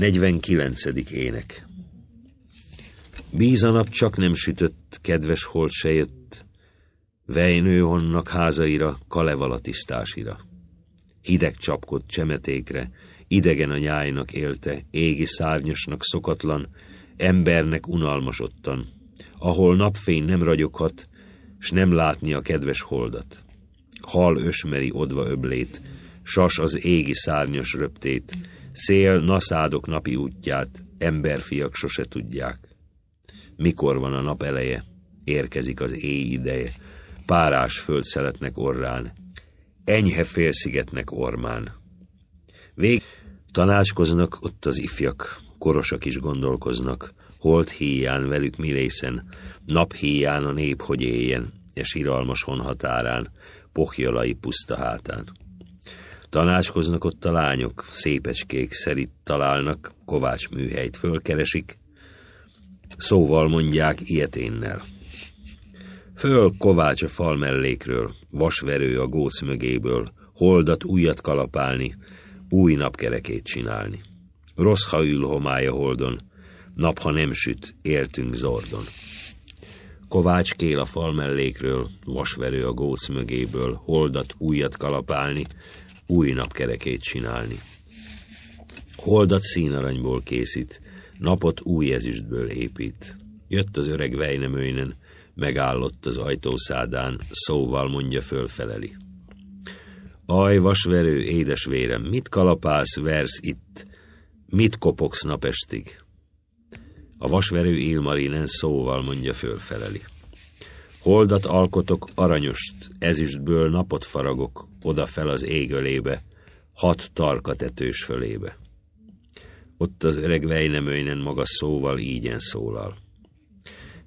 49. ének Bízanap csak nem sütött, kedves hol se jött, Vejnő honnak házaira, kalevala tisztásira. Hideg csapkod csemetékre, idegen a nyájnak élte, égi szárnyasnak szokatlan, embernek unalmas ottan, ahol napfény nem ragyoghat, s nem látni a kedves holdat. Hal ösmeri odva öblét, sas az égi szárnyas röptét, Szél naszádok napi útját, emberfiak sose tudják. Mikor van a nap eleje, érkezik az éj ideje, párás földszeletnek orrán, enyhe félszigetnek ormán. Vég tanácskoznak ott az ifjak, korosak is gondolkoznak, holt híján velük mi részen, nap híján a nép hogy éljen, és e iralmas honhatárán, pohjolai puszta hátán. Tanácskoznak ott a lányok, szépecskék szerint találnak, kovács műhelyt fölkeresik, szóval mondják ilyeténnel. Föl kovács a fal mellékről, vasverő a góc mögéből, holdat újat kalapálni, új napkerekét csinálni. Rossz, ha ül homály holdon, nap, ha nem süt, éltünk zordon. Kovács kél a fal mellékről, vasverő a góc mögéből, holdat újat kalapálni, új napkerekét csinálni. Holdat színaranyból készít, napot új ezüstből épít. Jött az öreg vejnemőinen, megállott az ajtószádán, szóval mondja fölfeleli. Aj, vasverő, édes vérem, mit kalapálsz, versz itt? Mit kopogsz napestig? A vasverő Ilmarinen szóval mondja fölfeleli. Holdat alkotok aranyost, ezüstből napot faragok, fel az égölébe, hat tarkatetős fölébe. Ott az öreg vejnemőjnen maga szóval ígyen szólal.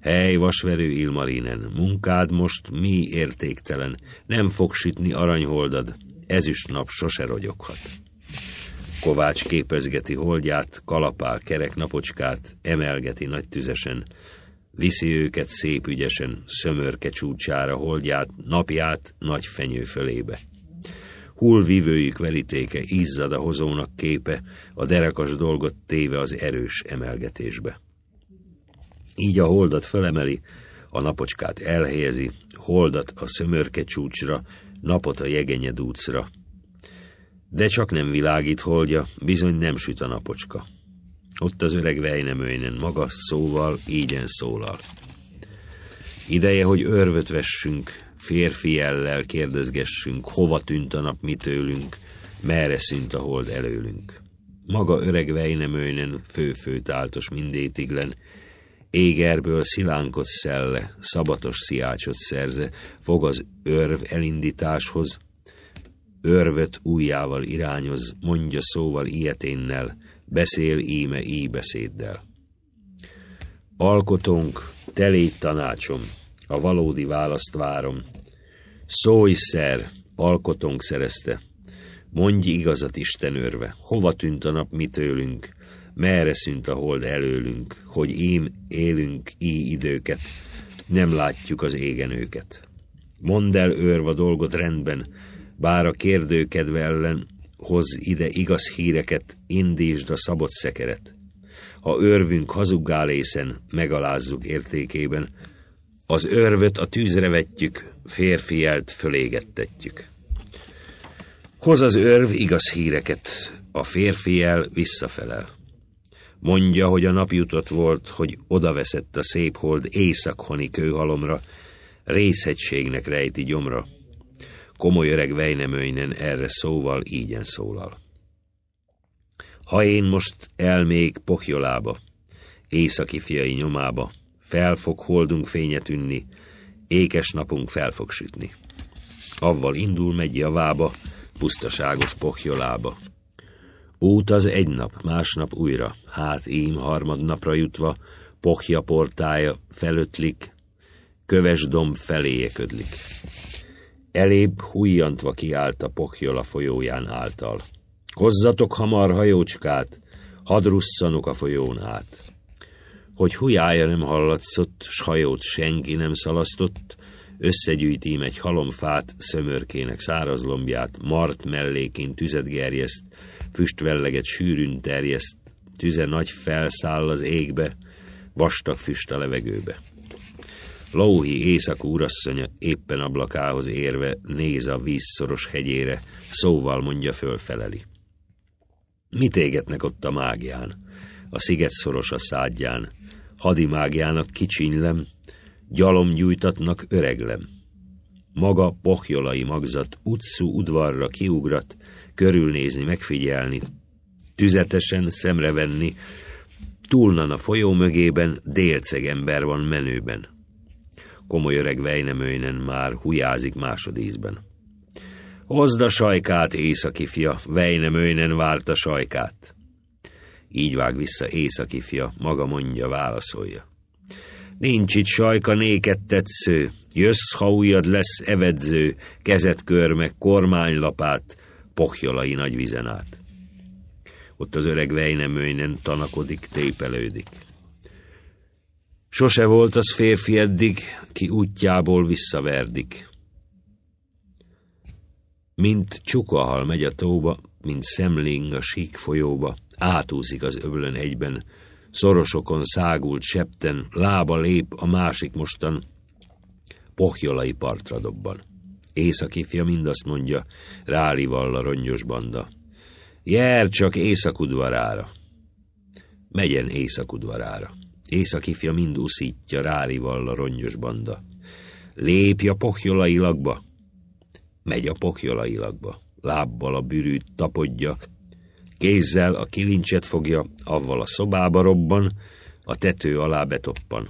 Hely, vasverő Ilmarinen, munkád most mi értéktelen, nem fog sütni aranyholdad, ezüst nap sose rogyoghat. Kovács képezgeti holdját, kalapál kerek napocskát, emelgeti nagy tüzesen, Viszi őket szép ügyesen, szömörke csúcsára holdját, napját, nagy fenyő fölébe. vivőjük velítéke, izzad a hozónak képe, a derekas dolgot téve az erős emelgetésbe. Így a holdat felemeli, a napocskát elhelyezi, holdat a szömörke csúcsra, napot a jegenye dúcra. De csak nem világít holdja, bizony nem süt a napocska. Ott az öreg Vejnemőinen magas szóval ígyen szólal. Ideje, hogy örvöt vessünk, férfi jellel kérdezgessünk, hova tűnt a nap mitőlünk, merre szűnt a hold előlünk. Maga öreg főfő táltos mindétiglen, égerből szilánkot szelle, szabatos sziácsot szerze, fog az örv elindításhoz, örvöt újjával irányoz, mondja szóval ilyeténnel, beszél íme beszéddel. Alkotunk, te légy tanácsom, a valódi választ várom. Szólj szer, alkotunk szerezte, mondj igazat Istenőrve, hova tűnt a nap mitőlünk, merre szűnt a hold előlünk, hogy ím élünk í időket, nem látjuk az égen őket. Mondd el őrva dolgot rendben, bár a kérdőkedve ellen hoz ide igaz híreket, indítsd a szabott szekeret. Ha örvünk hazuggálészen, megalázzuk értékében, az örvöt a tűzre vetjük, férfielt fölégettetjük. Hoz az örv igaz híreket, a férfiel visszafelel. Mondja, hogy a nap jutott volt, hogy odaveszett a szép hold éjszakhoni kőhalomra, részhegységnek rejti gyomra komoly öreg Vejnemöjnen erre szóval ígyen szólal. Ha én most elmék pokjolába, északi fiai nyomába, fel fog holdunk fényet ünni, ékes napunk fel fog sütni. Avval indul megy javába, pusztaságos pokjolába. Út az egy nap, másnap újra, hát ím harmadnapra jutva, pokja portája felötlik, köves domb feléje ködlik. Elébb hújjantva kiállt a pokjol folyóján által. Hozzatok hamar hajócskát, hadrusszanok a folyón át. Hogy hujája nem hallatszott, s hajót senki nem szalasztott, összegyűjtím egy halomfát, szömörkének száraz lombját, mart mellékén tüzet gerjeszt, füstvelleget sűrűn terjeszt, tüze nagy felszáll az égbe, vastag füst a levegőbe. Lauhi éjszak urasszonya éppen ablakához érve néz a vízszoros hegyére, szóval mondja fölfeleli. Mit égetnek ott a mágián? A sziget szoros a szádján. Hadimágiának kicsinlem, gyalom gyújtatnak öreglem. Maga pohjolai magzat utcú udvarra kiugrat, körülnézni, megfigyelni, tüzetesen szemrevenni, túlnan a folyó mögében délceg ember van menőben komoly öreg Vejnemőjnen már hujázik másodízben. Hozd a sajkát, északi fia, várt a sajkát. Így vág vissza északi fia, maga mondja, válaszolja. Nincs itt sajka néket tetsző, jössz, ha ujjad lesz evedző, kezet körme, kormánylapát, pohjolai nagy vizen át. Ott az öreg vejnemőjnen tanakodik, tépelődik. Sose volt az férfi eddig, ki útjából visszaverdik. Mint csukahal megy a tóba, mint szemling a sík folyóba, átúszik az öblön egyben, szorosokon szágult septen, lába lép a másik mostan, pohjolai partra dobban. fia mindazt mondja, rálival a rongyos banda. Jár csak északudvarára! Megyen északudvarára! Északifja mind úszítja rárival a rongyos banda. Lépj a lakba. Megy a lakba. Lábbal a bűrűt tapodja, kézzel a kilincset fogja, avval a szobába robban, a tető alá betoppan.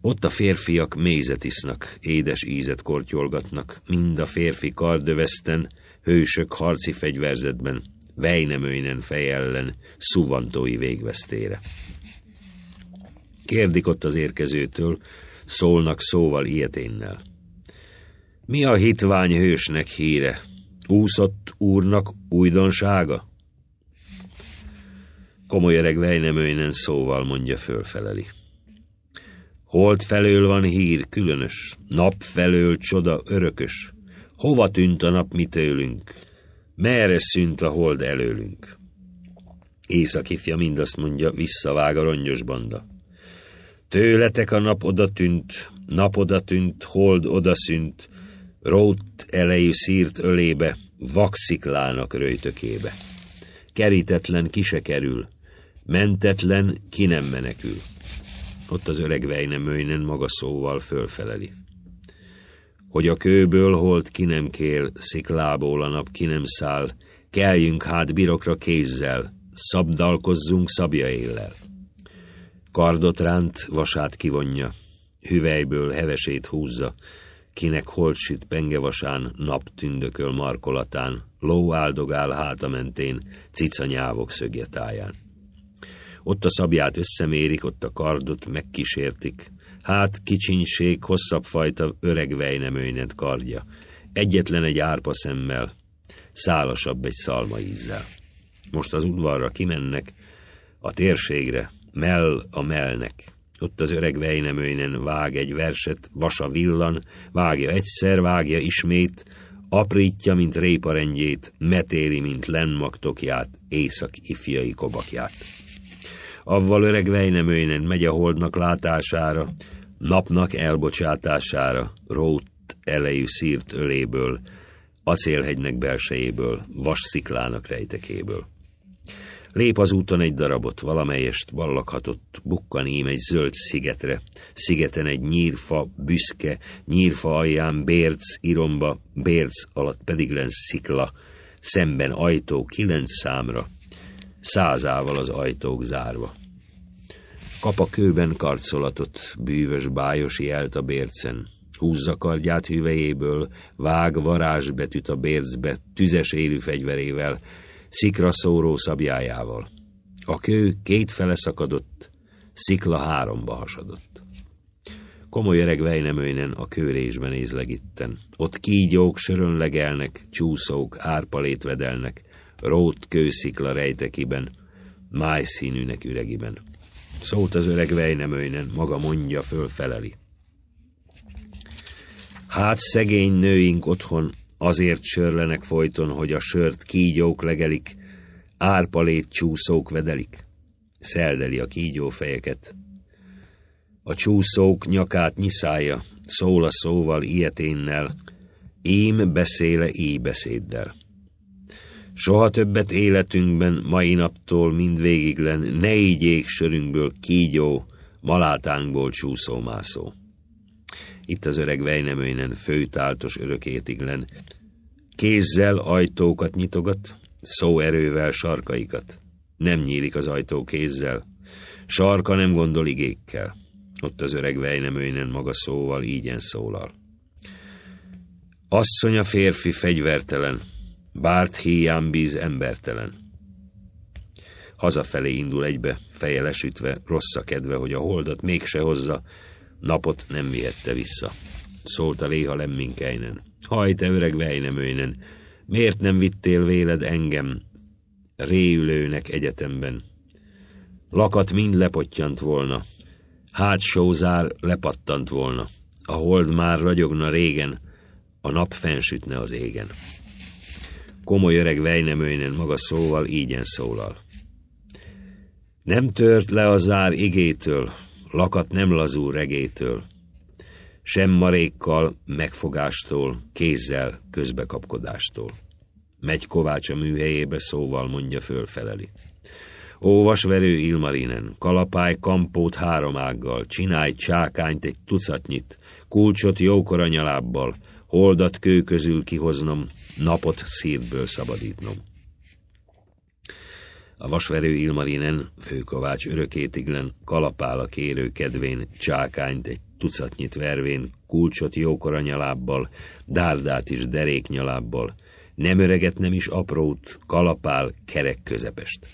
Ott a férfiak mézet isznak, édes ízet kortyolgatnak, mind a férfi kardöveszten, hősök harci fegyverzetben, vejnemőjnen fej ellen, szuvantói végvesztére. Kérdik ott az érkezőtől, szólnak szóval ilyeténnel. Mi a hitvány hősnek híre? Úszott úrnak újdonsága? Komoly öreg Vejnemőjnen szóval mondja fölfeleli. Holt felől van hír, különös, nap felől csoda örökös. Hova tűnt a nap mi tőlünk? Merre szűnt a hold előlünk? Északifja mindazt mondja, visszavág a rongyos banda. Tőletek a nap odatűnt, nap odatűnt, hold odaszűnt, rót elejű szírt ölébe, vaksziklának röjtökébe. Kerítetlen ki se kerül, mentetlen ki nem menekül. Ott az öreg vejnemőjnen maga szóval fölfeleli. Hogy a kőből holt ki nem kél, sziklából a nap ki nem száll, keljünk hát birokra kézzel, szabdalkozzunk szabja éllel. Kardot ránt, vasát kivonja, hüvelyből hevesét húzza, kinek holtsít pengevasán, nap tündököl markolatán, ló áldogál háta mentén, cicanyávok szögjetáján. Ott a szabját összemérik, ott a kardot megkísértik. Hát kicsinség, hosszabb fajta öreg vejnemőjnet kardja. Egyetlen egy árpa szemmel, szálasabb egy szalma ízzel. Most az udvarra kimennek, a térségre, mell a mellnek. Ott az öreg Vejnemőinen vág egy verset, vasa villan, vágja egyszer, vágja ismét, aprítja, mint réparendjét, metéli, mint lenmaktokját, észak ifjai kobakját. Avval öreg Vejnemőinen megy a holdnak látására, napnak elbocsátására, rót elejű szírt öléből, acélhegynek belsejéből, vas sziklának rejtekéből. Lép az úton egy darabot, valamelyest ballakhatott, bukkan ím egy zöld szigetre. Szigeten egy nyírfa, büszke, nyírfa alján bérc, iromba, bérc alatt pedig lenz szikla, szemben ajtó kilenc számra, százával az ajtók zárva. Kap a kőben karcolatot, bűvös bájos jelt a bércen. Húzza kardját hüvejéből, vág varázsbetűt a bércbe, tüzes élő fegyverével, szikra szabjájával. A kő két fele szakadott, szikla háromba hasadott. Komoly öreg vejnemőjnen a kőrésben ézlegitten. Ott kígyók sörönlegelnek, csúszók árpalét vedelnek, rót kőszikla rejtekiben, májszínűnek üregiben. Szólt az öreg vejnemőjnen, maga mondja, fölfeleli. Hát szegény nőink otthon Azért sörlenek folyton, hogy a sört kígyók legelik, árpalét csúszók vedelik. Szeldeli a kígyófejeket. A csúszók nyakát nyiszálja, szól a szóval ilyeténnel, ím beszéle éj beszéddel. Soha többet életünkben, mai naptól mindvégiglen ne így sörünkből kígyó, malátánkból csúszómászó. Itt az öreg vejnemőinen főtáltos örökétiglen. Kézzel ajtókat nyitogat, szóerővel sarkaikat. Nem nyílik az ajtó kézzel. Sarka nem gondol igékkel. Ott az öreg vejnemőinen maga szóval ígyen szólal. Asszony a férfi fegyvertelen, bárt híján bíz embertelen. Hazafelé indul egybe, feje lesütve, rossz a kedve, hogy a holdat mégse hozza, Napot nem vihette vissza. Szólt a léha Lemminkeinen. Haj, te öreg Vejnemőinen, miért nem vittél véled engem? Réülőnek egyetemben. Lakat mind lepottyant volna. Hátsó zár lepattant volna. A hold már ragyogna régen, a nap fensütne az égen. Komoly öreg Vejnemőinen maga szóval ígyen szólal. Nem tört le a zár igétől, lakat nem lazul regétől, sem marékkal, megfogástól, kézzel, közbekapkodástól. Megy Kovács a műhelyébe, szóval mondja fölfeleli. Óvasverő Ilmarinen, kalapáj kampót három ággal, csinálj csákányt egy tucatnyit, kulcsot jókora nyalábbal, holdat kő közül kihoznom, napot szívből szabadítnom a vasverő Ilmarinen, főkovács örökétiglen, a kérő kedvén, csákányt egy tucatnyit vervén, kulcsot nyalábbal, dárdát is derék nyalábbal, nem öreget nem is aprót, kalapál, kerek közepest.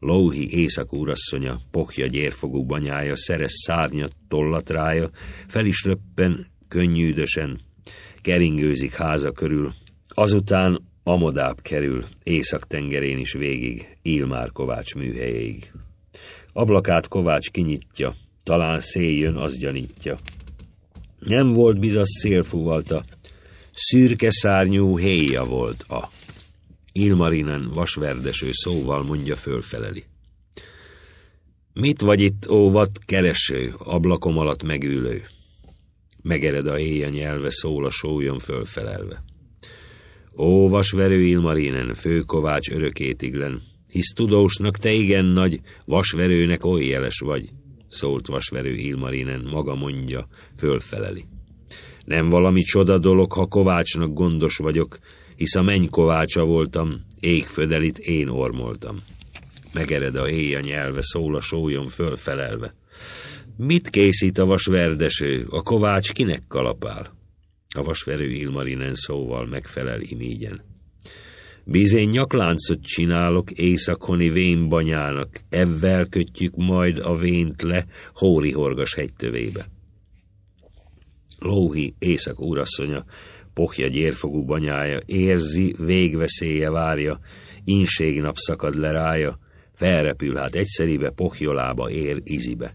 Lóhi úrasszonya, pokja gyérfogú banyája, szeres szárnyat, tollat rája, fel is röppen, könnyűdösen, keringőzik háza körül, azután Amodáb kerül, Észak-tengerén is végig, Ilmár Kovács műhelyéig. Ablakát Kovács kinyitja, talán szél jön, az gyanítja. Nem volt bizasz szélfúvalta, szürke szárnyú héja volt a. Ilmarinen vasverdeső szóval mondja fölfeleli. Mit vagy itt, óvat, kereső, ablakom alatt megülő? Megered a héja nyelve, szól a sólyon fölfelelve. Ó, vasverő Ilmarinen, főkovács örökétiglen, hisz tudósnak te igen nagy, vasverőnek oly jeles vagy, szólt vasverő Ilmarinen, maga mondja, fölfeleli. Nem valami csoda dolog, ha kovácsnak gondos vagyok, hisz a menny kovácsa voltam, égfödelit én ormoltam. Megered a éjja nyelve, szól a sólyom fölfelelve. Mit készít a vasverdeső, a kovács kinek kalapál? A vasverő Ilmarinen szóval megfelel imígyen. Bizén nyakláncot csinálok éjszakoni vénbanyának, ebben kötjük majd a vént le hóri Horgas hegytövébe. Lóhi éjszak úrasszonya, pohja gyérfogú banyája, érzi, végveszélye várja, inségnap szakad le rája, felrepül hát egyszeribe, pohjolába ér izibe.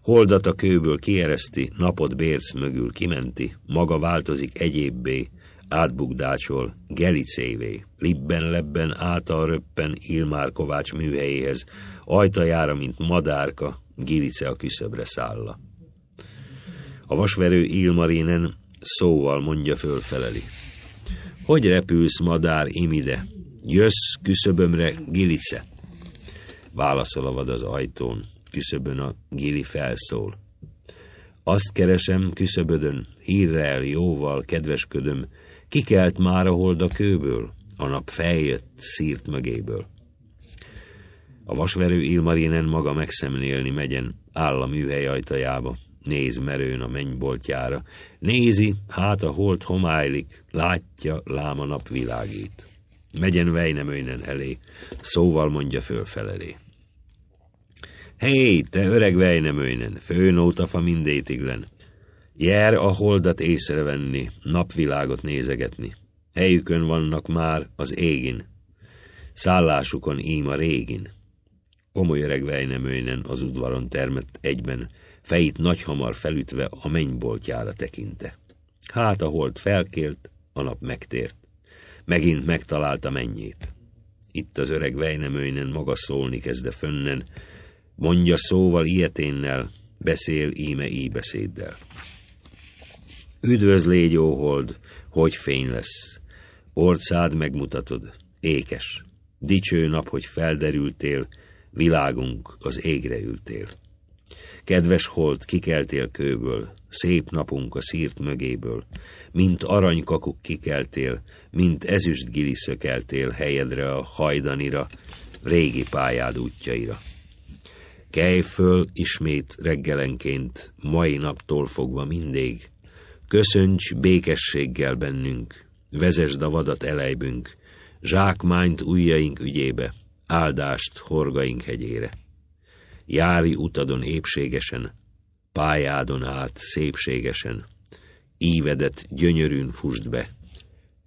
Holdat a kőből kiereszti, napot bérc mögül kimenti, maga változik egyébbé, átbukdácsol, gelicévé, libben-lebben röppen Ilmár Kovács műhelyéhez, ajtajára, mint madárka, gilice a küszöbre szálla. A vasverő Ilmarénen szóval mondja fölfeleli. Hogy repülsz, madár, imide? Jössz küszöbömre, gilice? Válaszol a vad az ajtón küszöbön a gili felszól. Azt keresem küszöbödön, hírrel, jóval, kedvesködöm, kikelt már a hold a kőből, a nap feljött szírt mögéből. A vasverő Ilmarinen maga megszemlélni megyen, áll a műhely ajtajába, néz merőn a mennyboltjára, nézi, hát a hold homálylik, látja, láma nap világít. Megyen Vejnemőnen elé, szóval mondja fölfelelé. Hé, te öreg vejnemőjnen, főnótafa mindétiglen! Jár a holdat észrevenni, napvilágot nézegetni. Helyükön vannak már az égin. Szállásukon ím a régin. Komoly öreg vejnemőjnen az udvaron termett egyben, fejét nagyhamar felütve a mennyboltjára tekinte. Hát a hold felkélt, a nap megtért. Megint megtalálta mennyét. Itt az öreg vejnemőjnen maga szólni kezde fönnen, Mondja szóval ilyeténnel, beszél íme íbeszéddel. Üdvöz légy, óhold, hogy fény lesz. Orcád megmutatod, ékes. Dicső nap, hogy felderültél, világunk az égre ültél. Kedves hold, kikeltél kőből, szép napunk a szírt mögéből, mint aranykakuk kikeltél, mint ezüst giliszökeltél helyedre a hajdanira, régi pályád útjaira. Kelj föl ismét reggelenként, mai naptól fogva mindig. Köszönts békességgel bennünk, vezesd a vadat elejbünk, zsákmányt ujjaink ügyébe, áldást horgaink hegyére. Járj utadon épségesen, pályádon át szépségesen, ívedet gyönyörűn fust be,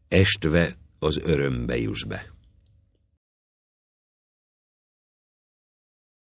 estve az örömbe juss be.